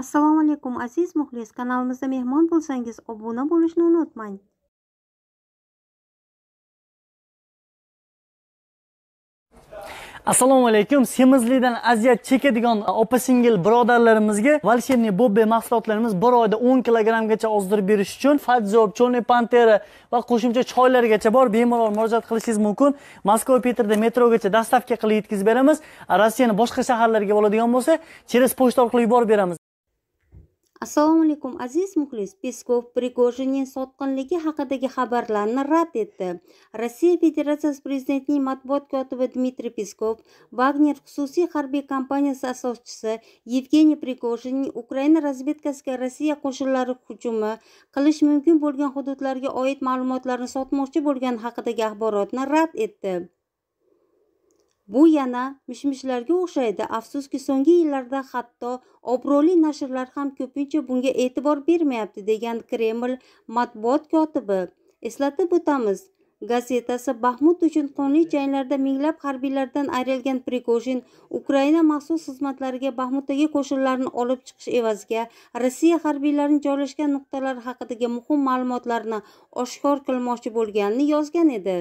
assalomu alaykum aziz muxlis kanalimizda mehmon bo'lsangiz obuna bo'lishni unutmang assalomu alaykum semizlikdan aziyat chekadigan opa singil birodarlarimizga волшебный bobbe mahsulotlarimiz bir oyda o'n kilogrammgacha ozdirib berish uchun fadziob черный pantera va qo'shimcha choylargacha bor bemalol murojaat qilishingiz mumkin moskva petrda metrogacha dostavka qilib yetkazib beramiz Rossiyaning boshqa shaharlariga bo'ladigan bo'lsa через pochta orqali yuborib beramiz assalomu alaykum aziz muxlis peskov prigojinning sotqinligi haqidagi xabarlarni rad etdi rossiya federatsiyasi prezidentining matbuot kotibi dmitriy peskov vagner xususiy harbiy kompaniyasi asoschisi yevgeniy prigojinning ukraina razvedkasiga rossiya qo'shinlari hujumi qilish mumkin bo'lgan hududlarga oid ma'lumotlarni sotmoqchi bo'lgani haqidagi axborotni rad etdi bu yana mish mishlarga o'xshaydi afsuski so'nggi yillarda hatto obro'li nashrlar ham ko'pincha bunga e'tibor bermayapti degan kreml matbuot kotibi eslatib o'tamiz gazetasi bahmud uchun qonli janglarda minglab harbiylardan ayrilgan prigojin ukraina maxsus xizmatlariga bahmuddagi qo'shinlarni olib chiqish evaziga rossiya harbiylarini joylashgan nuqtalari haqidagi muhim ma'lumotlarni oshkor qilmoqchi bo'lganini yozgan edi